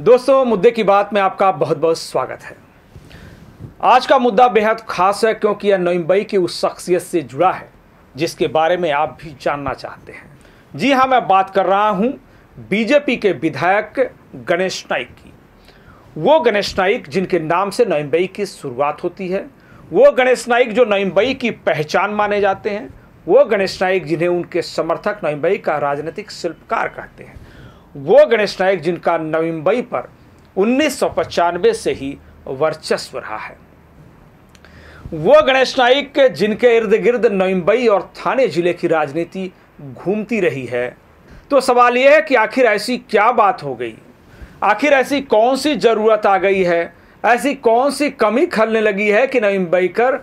दोस्तों मुद्दे की बात में आपका बहुत बहुत स्वागत है आज का मुद्दा बेहद खास है क्योंकि यह नोइंबई की उस शख्सियत से जुड़ा है जिसके बारे में आप भी जानना चाहते हैं जी हाँ मैं बात कर रहा हूँ बीजेपी के विधायक गणेश नाइक की वो गणेश नाइक जिनके नाम से नोइंबई की शुरुआत होती है वो गणेश नाइक जो नोइंबई की पहचान माने जाते हैं वो गणेश नाइक जिन्हें उनके समर्थक नोइंबई का राजनीतिक शिल्पकार कहते हैं वो गणेश नायक जिनका नवम्बई पर उन्नीस से ही वर्चस्व रहा है वो गणेश नाइक जिनके इर्द गिर्द नवम्बई और थाने जिले की राजनीति घूमती रही है तो सवाल यह है कि आखिर ऐसी क्या बात हो गई आखिर ऐसी कौन सी ज़रूरत आ गई है ऐसी कौन सी कमी खलने लगी है कि नवम्बई कर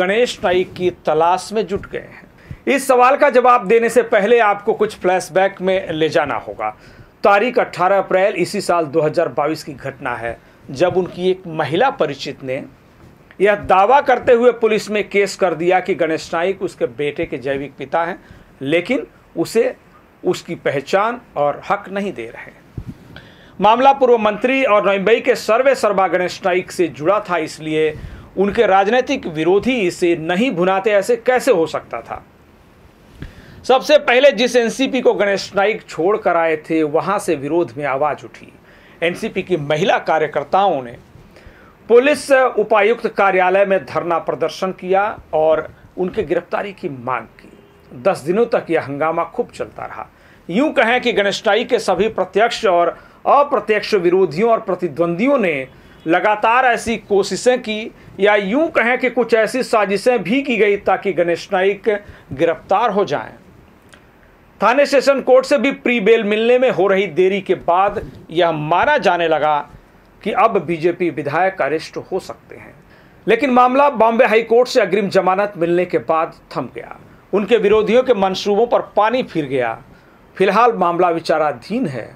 गणेश नाइक की तलाश में जुट गए हैं इस सवाल का जवाब देने से पहले आपको कुछ फ्लैशबैक में ले जाना होगा तारीख अट्ठारह अप्रैल इसी साल 2022 की घटना है जब उनकी एक महिला परिचित ने यह दावा करते हुए पुलिस में केस कर दिया कि गणेश नाइक उसके बेटे के जैविक पिता हैं लेकिन उसे उसकी पहचान और हक नहीं दे रहे मामला पूर्व मंत्री और नोइम्बई के सर्वे सर्वा गणेश नाइक से जुड़ा था इसलिए उनके राजनीतिक विरोधी इसे नहीं भुनाते ऐसे कैसे हो सकता था सबसे पहले जिस एनसीपी को गणेश नाइक छोड़ कर आए थे वहां से विरोध में आवाज उठी एनसीपी की महिला कार्यकर्ताओं ने पुलिस उपायुक्त कार्यालय में धरना प्रदर्शन किया और उनके गिरफ्तारी की मांग की दस दिनों तक यह हंगामा खूब चलता रहा यूं कहें कि गणेश नाइक के सभी प्रत्यक्ष और अप्रत्यक्ष विरोधियों और प्रतिद्वंदियों ने लगातार ऐसी कोशिशें की या यूं कहें कि कुछ ऐसी साजिशें भी की गई ताकि गणेश नाइक गिरफ्तार हो जाएं थाने सेशन कोर्ट से भी प्री बेल मिलने में हो रही देरी के बाद यह माना जाने लगा कि अब बीजेपी विधायक अरेस्ट हो सकते हैं लेकिन मामला बॉम्बे हाई कोर्ट से अग्रिम जमानत मिलने के बाद थम गया उनके विरोधियों के मंसूबों पर पानी फिर गया फिलहाल मामला विचाराधीन है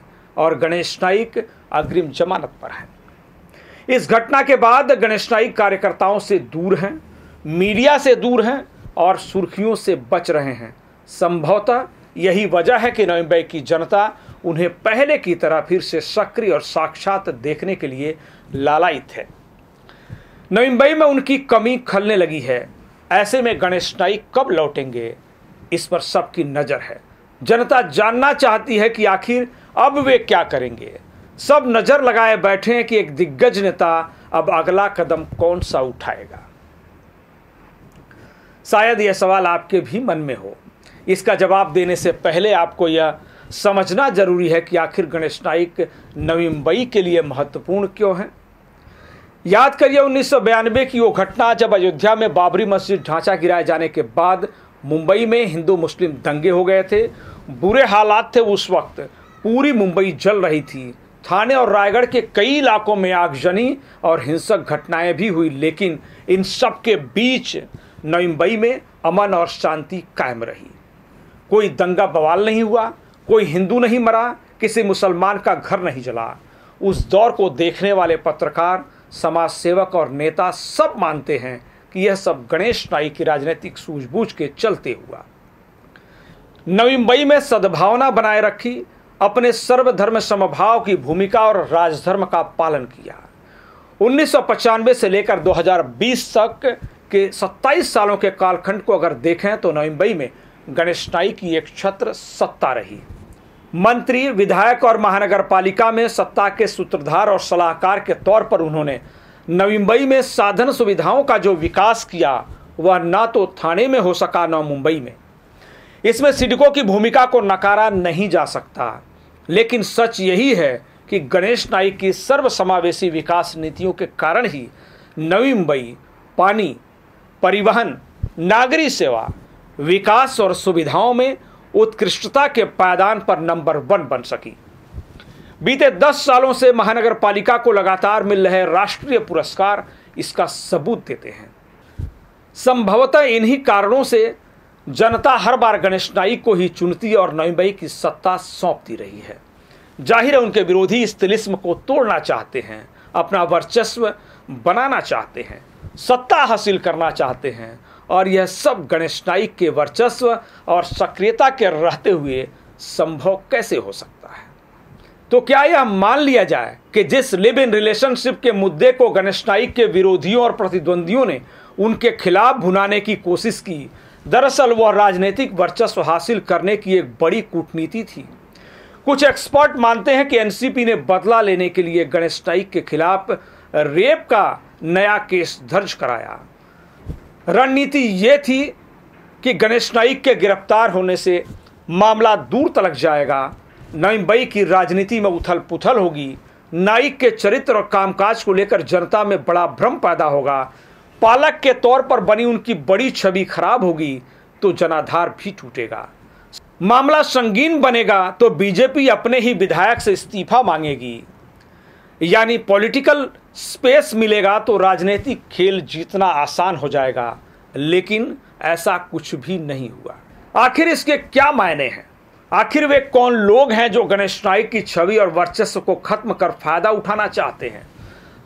और गणेश नाइक अग्रिम जमानत पर हैं इस घटना के बाद गणेश नाइक कार्यकर्ताओं से दूर हैं मीडिया से दूर हैं और सुर्खियों से बच रहे हैं संभवतः यही वजह है कि नोएम्बे की जनता उन्हें पहले की तरह फिर से सक्रिय और साक्षात देखने के लिए लालायित है नोएम्बई में उनकी कमी खलने लगी है ऐसे में गणेश नाई कब लौटेंगे इस पर सबकी नज़र है जनता जानना चाहती है कि आखिर अब वे क्या करेंगे सब नज़र लगाए बैठे हैं कि एक दिग्गज नेता अब अगला कदम कौन सा उठाएगा शायद यह सवाल आपके भी मन में हो इसका जवाब देने से पहले आपको यह समझना जरूरी है कि आखिर गणेश नाइक नवी मुंबई के लिए महत्वपूर्ण क्यों हैं याद करिए उन्नीस की वो घटना जब अयोध्या में बाबरी मस्जिद ढांचा गिराए जाने के बाद मुंबई में हिंदू मुस्लिम दंगे हो गए थे बुरे हालात थे उस वक्त पूरी मुंबई जल रही थी थाने और रायगढ़ के कई इलाकों में आगजनी और हिंसक घटनाएं भी हुई लेकिन इन सब के बीच नवी मुंबई में अमन और शांति कायम रही कोई दंगा बवाल नहीं हुआ कोई हिंदू नहीं मरा किसी मुसलमान का घर नहीं जला उस दौर को देखने वाले पत्रकार समाज सेवक और नेता सब मानते हैं कि यह सब गणेश नाई की राजनीतिक सूझबूझ के चलते हुआ नवी मुंबई में सद्भावना बनाए रखी अपने सर्वधर्म समभाव की भूमिका और राजधर्म का पालन किया उन्नीस से लेकर 2020 तक के 27 सालों के कालखंड को अगर देखें तो नवी मुंबई में नाई की एक छत्र सत्ता रही मंत्री विधायक और महानगर पालिका में सत्ता के सूत्रधार और सलाहकार के तौर पर उन्होंने नवी मुंबई में साधन सुविधाओं का जो विकास किया वह ना तो थाने में हो सका न मुंबई में इसमें सिडको की भूमिका को नकारा नहीं जा सकता लेकिन सच यही है कि गणेश नाई की सर्वसमावेशी विकास नीतियों के कारण ही नवी मुंबई पानी परिवहन नागरी सेवा विकास और सुविधाओं में उत्कृष्टता के पायदान पर नंबर वन बन सकी बीते दस सालों से महानगर पालिका को लगातार मिल रहे राष्ट्रीय पुरस्कार इसका सबूत देते हैं संभवतः इन्हीं कारणों से जनता हर बार गणेश नाईक को ही चुनती और नवीमई की सत्ता सौंपती रही है जाहिर है उनके विरोधी इस तिलिस्म को तोड़ना चाहते हैं अपना वर्चस्व बनाना चाहते हैं सत्ता हासिल करना चाहते हैं और यह सब गणेश नाइक के वर्चस्व और सक्रियता के रहते हुए संभव कैसे हो सकता है तो क्या यह मान लिया जाए कि जिस लिव इन रिलेशनशिप के मुद्दे को गणेश नाइक के विरोधियों और प्रतिद्वंदियों ने उनके खिलाफ भुनाने की कोशिश की दरअसल वह राजनीतिक वर्चस्व हासिल करने की एक बड़ी कूटनीति थी कुछ एक्सपर्ट मानते हैं कि एनसीपी ने बदला लेने के लिए गणेश नाइक के खिलाफ रेप का नया केस दर्ज कराया रणनीति ये थी कि गणेश नाइक के गिरफ्तार होने से मामला दूर तलक जाएगा मुंबई की राजनीति में उथल पुथल होगी नाइक के चरित्र और कामकाज को लेकर जनता में बड़ा भ्रम पैदा होगा पालक के तौर पर बनी उनकी बड़ी छवि खराब होगी तो जनाधार भी टूटेगा मामला संगीन बनेगा तो बीजेपी अपने ही विधायक से इस्तीफा मांगेगी यानी पॉलिटिकल स्पेस मिलेगा तो राजनीतिक खेल जीतना आसान हो जाएगा लेकिन ऐसा कुछ भी नहीं हुआ आखिर इसके क्या मायने हैं आखिर वे कौन लोग हैं जो गणेश नाइक की छवि और वर्चस्व को खत्म कर फायदा उठाना चाहते हैं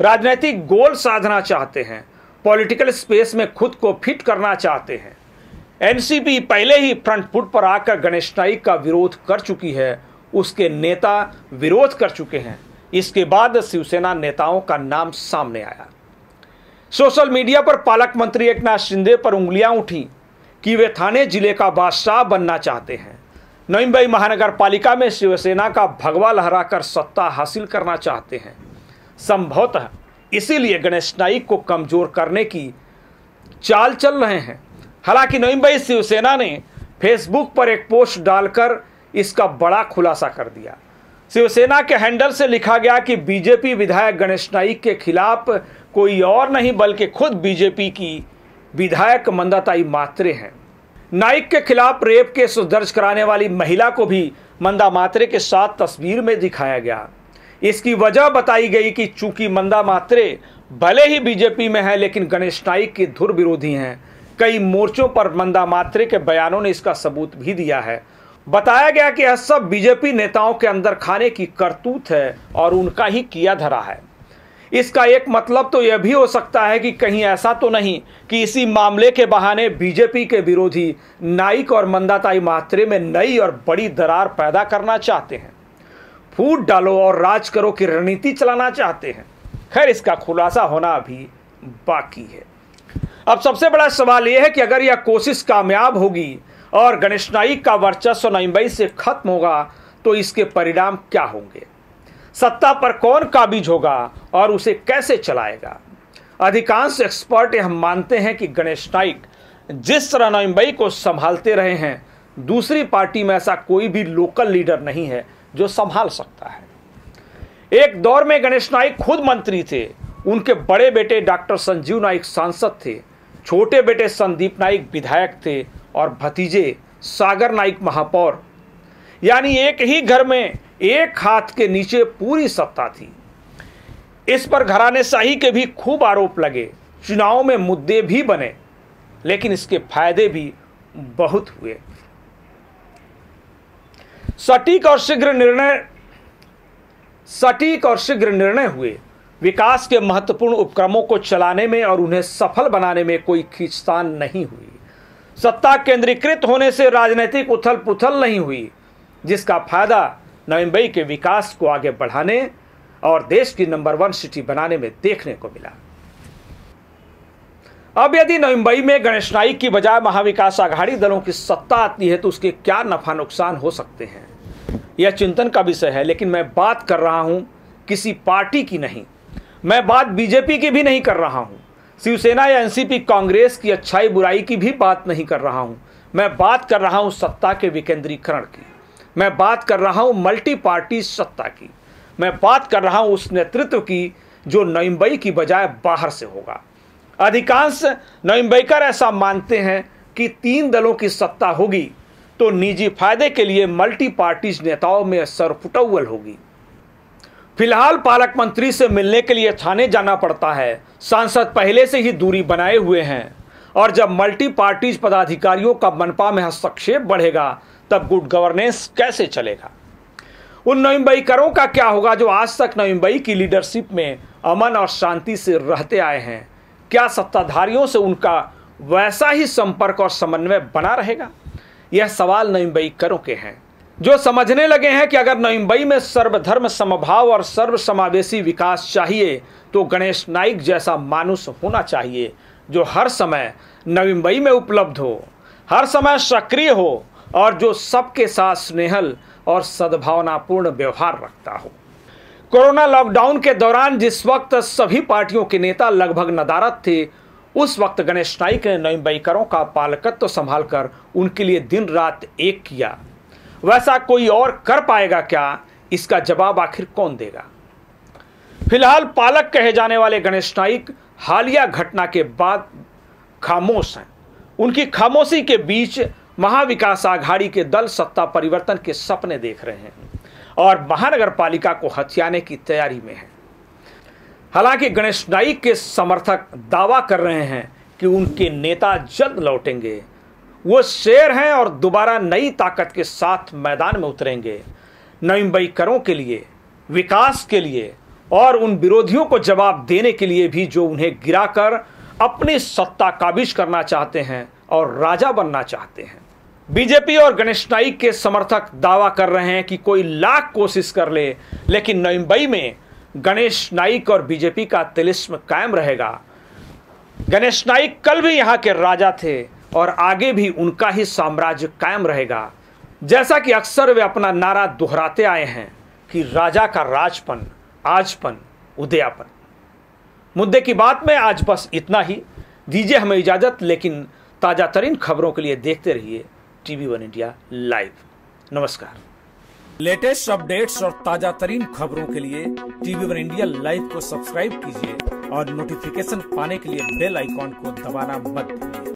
राजनीतिक गोल साधना चाहते हैं पॉलिटिकल स्पेस में खुद को फिट करना चाहते हैं एनसीपी पहले ही फ्रंट फुट पर आकर गणेश नाइक का विरोध कर चुकी है उसके नेता विरोध कर चुके हैं इसके बाद शिवसेना नेताओं का नाम सामने आया सोशल मीडिया पर पालक मंत्री एकनाथ शिंदे पर उंगलियां उठी कि वे थाने जिले का बादशाह बनना चाहते हैं मुंबई महानगर पालिका में शिवसेना का भगवा लहराकर सत्ता हासिल करना चाहते हैं संभवतः इसीलिए गणेश नाइक को कमजोर करने की चाल चल रहे हैं हालांकि मुंबई शिवसेना ने फेसबुक पर एक पोस्ट डालकर इसका बड़ा खुलासा कर दिया शिवसेना के हैंडल से लिखा गया कि बीजेपी विधायक गणेश नाइक के खिलाफ कोई और नहीं बल्कि खुद बीजेपी की विधायक मंदाताई मात्रे हैं नाइक के खिलाफ रेप केस दर्ज कराने वाली महिला को भी मंदा मात्रे के साथ तस्वीर में दिखाया गया इसकी वजह बताई गई कि चूंकि मंदा मात्रे भले ही बीजेपी में है लेकिन गणेश नाइक के धुर विरोधी हैं कई मोर्चों पर मंदा मात्रे के बयानों ने इसका सबूत भी दिया है बताया गया कि यह सब बीजेपी नेताओं के अंदर खाने की करतूत है और उनका ही किया धरा है इसका एक मतलब तो यह भी हो सकता है कि कहीं ऐसा तो नहीं कि इसी मामले के बहाने बीजेपी के विरोधी नाइक और मंदाताई मात्रे में नई और बड़ी दरार पैदा करना चाहते हैं फूट डालो और राज करो की रणनीति चलाना चाहते हैं खैर इसका खुलासा होना अभी बाकी है अब सबसे बड़ा सवाल यह है कि अगर यह कोशिश कामयाब होगी और गणेश नाइक का वर्चस्व नईम्बई से खत्म होगा तो इसके परिणाम क्या होंगे सत्ता पर कौन काबिज होगा और उसे कैसे चलाएगा अधिकांश एक्सपर्ट हम मानते हैं कि गणेश नाइक जिस तरह नईम्बई को संभालते रहे हैं दूसरी पार्टी में ऐसा कोई भी लोकल लीडर नहीं है जो संभाल सकता है एक दौर में गणेश नाइक खुद मंत्री थे उनके बड़े बेटे डॉक्टर संजीव नाइक सांसद थे छोटे बेटे संदीप नाइक विधायक थे और भतीजे सागर नाइक महापौर यानी एक ही घर में एक हाथ के नीचे पूरी सत्ता थी इस पर घराने शाही के भी खूब आरोप लगे चुनाव में मुद्दे भी बने लेकिन इसके फायदे भी बहुत हुए सटीक और शीघ्र निर्णय सटीक और शीघ्र निर्णय हुए विकास के महत्वपूर्ण उपक्रमों को चलाने में और उन्हें सफल बनाने में कोई खींचतान नहीं हुई सत्ता केंद्रीकृत होने से राजनीतिक उथल पुथल नहीं हुई जिसका फायदा मुंबई के विकास को आगे बढ़ाने और देश की नंबर वन सिटी बनाने में देखने को मिला अब यदि मुंबई में गणेश नाइक की बजाय महाविकास आघाड़ी दलों की सत्ता आती है तो उसके क्या नफा नुकसान हो सकते हैं यह चिंतन का विषय है लेकिन मैं बात कर रहा हूं किसी पार्टी की नहीं मैं बात बीजेपी की भी नहीं कर रहा हूं शिवसेना या एनसीपी कांग्रेस की अच्छाई बुराई की भी बात नहीं कर रहा हूँ मैं बात कर रहा हूँ सत्ता के विकेंद्रीकरण की मैं बात कर रहा हूँ मल्टी पार्टी सत्ता की मैं बात कर रहा हूँ उस नेतृत्व की जो नोइंबई की बजाय बाहर से होगा अधिकांश नोइंबईकर ऐसा मानते हैं कि तीन दलों की सत्ता होगी तो निजी फायदे के लिए मल्टी पार्टीज नेताओं में सरपुटव्वल होगी फिलहाल पालक मंत्री से मिलने के लिए थाने जाना पड़ता है सांसद पहले से ही दूरी बनाए हुए हैं और जब मल्टी पार्टीज पदाधिकारियों का मनपा में हस्तक्षेप बढ़ेगा तब गुड गवर्नेंस कैसे चलेगा उन नवम्बईकरों का क्या होगा जो आज तक नवम्बई की लीडरशिप में अमन और शांति से रहते आए हैं क्या सत्ताधारियों से उनका वैसा ही संपर्क और समन्वय बना रहेगा यह सवाल नवम्बईकरों के हैं जो समझने लगे हैं कि अगर नवम्बई में सर्वधर्म समभाव और सर्व समावेशी विकास चाहिए तो गणेश नाइक जैसा मानुष होना चाहिए जो हर समय नवम्बई में उपलब्ध हो हर समय सक्रिय हो और जो सबके साथ स्नेहल और सद्भावनापूर्ण व्यवहार रखता हो कोरोना लॉकडाउन के दौरान जिस वक्त सभी पार्टियों के नेता लगभग नदारत थे उस वक्त गणेश नाइक ने नवीन का पालकत्व तो संभालकर उनके लिए दिन रात एक किया वैसा कोई और कर पाएगा क्या इसका जवाब आखिर कौन देगा फिलहाल पालक कहे जाने वाले गणेश नाइक हालिया घटना के बाद खामोश हैं उनकी खामोशी के बीच महाविकास आघाड़ी के दल सत्ता परिवर्तन के सपने देख रहे हैं और महानगर पालिका को हथियाने की तैयारी में है हालांकि गणेश नाइक के समर्थक दावा कर रहे हैं कि उनके नेता जल्द लौटेंगे वो शेर हैं और दोबारा नई ताकत के साथ मैदान में उतरेंगे करों के लिए विकास के लिए और उन विरोधियों को जवाब देने के लिए भी जो उन्हें गिराकर अपनी सत्ता काबिज करना चाहते हैं और राजा बनना चाहते हैं बीजेपी और गणेश नाइक के समर्थक दावा कर रहे हैं कि कोई लाख कोशिश कर ले लेकिन नवम्बई में गणेश नाइक और बीजेपी का तिलिस्म कायम रहेगा गणेश नाइक कल भी यहाँ के राजा थे और आगे भी उनका ही साम्राज्य कायम रहेगा जैसा कि अक्सर वे अपना नारा दोहराते आए हैं कि राजा का राजपन आजपन उदयापन मुद्दे की बात में आज बस इतना ही दीजिए हमें इजाज़त लेकिन ताज़ा तरीन खबरों के लिए देखते रहिए टीवी वन इंडिया लाइव नमस्कार लेटेस्ट अपडेट्स और ताज़ा तरीन खबरों के लिए टीवी वन इंडिया लाइव को सब्सक्राइब कीजिए और नोटिफिकेशन पाने के लिए बेल आइकॉन को दबाना मत भूलिए